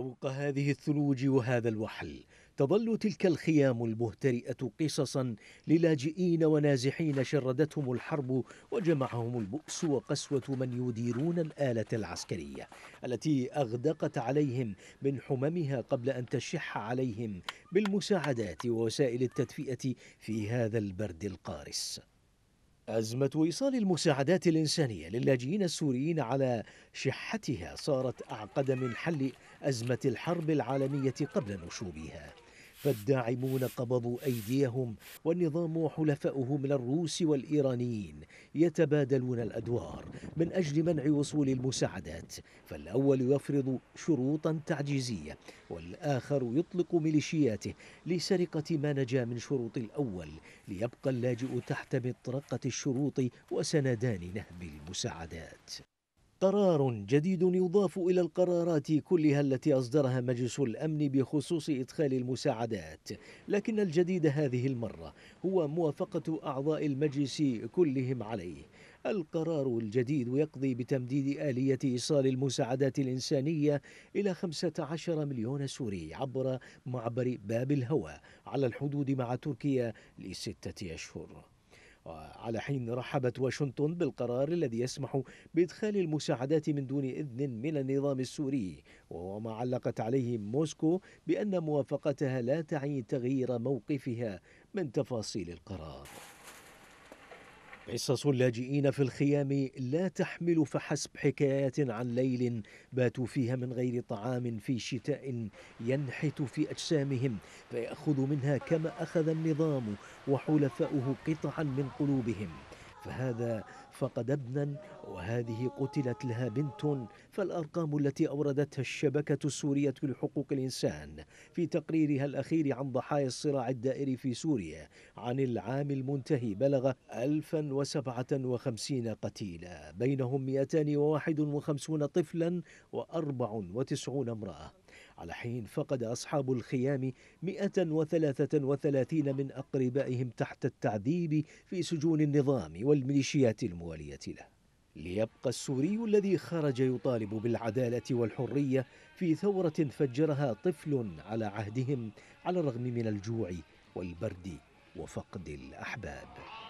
فوق هذه الثلوج وهذا الوحل تظل تلك الخيام المهترئه قصصا للاجئين ونازحين شردتهم الحرب وجمعهم البؤس وقسوه من يديرون الاله العسكريه التي اغدقت عليهم من حممها قبل ان تشح عليهم بالمساعدات ووسائل التدفئه في هذا البرد القارس أزمة إيصال المساعدات الإنسانية للاجئين السوريين على شحتها صارت أعقد من حل أزمة الحرب العالمية قبل نشوبها فالداعمون قبضوا أيديهم والنظام وحلفاؤه من الروس والإيرانيين يتبادلون الأدوار من أجل منع وصول المساعدات فالأول يفرض شروطا تعجيزية والآخر يطلق ميليشياته لسرقة ما نجا من شروط الأول ليبقى اللاجئ تحت مطرقة الشروط وسندان نهب المساعدات قرار جديد يضاف إلى القرارات كلها التي أصدرها مجلس الأمن بخصوص إدخال المساعدات لكن الجديد هذه المرة هو موافقة أعضاء المجلس كلهم عليه القرار الجديد يقضي بتمديد آلية إيصال المساعدات الإنسانية إلى 15 مليون سوري عبر معبر باب الهوى على الحدود مع تركيا لستة أشهر وعلى حين رحبت واشنطن بالقرار الذي يسمح بإدخال المساعدات من دون إذن من النظام السوري وهو ما علقت عليه موسكو بأن موافقتها لا تعني تغيير موقفها من تفاصيل القرار قصص اللاجئين في الخيام لا تحمل فحسب حكايات عن ليل باتوا فيها من غير طعام في شتاء ينحت في اجسامهم فياخذ منها كما اخذ النظام وحلفاؤه قطعا من قلوبهم فهذا فقد ابنا وهذه قتلت لها بنت فالارقام التي اوردتها الشبكه السوريه لحقوق الانسان في تقريرها الاخير عن ضحايا الصراع الدائري في سوريا عن العام المنتهي بلغ 1057 قتيلا بينهم 251 طفلا و94 امراه على حين فقد أصحاب الخيام 133 من أقربائهم تحت التعذيب في سجون النظام والميليشيات الموالية له ليبقى السوري الذي خرج يطالب بالعدالة والحرية في ثورة فجرها طفل على عهدهم على الرغم من الجوع والبرد وفقد الأحباب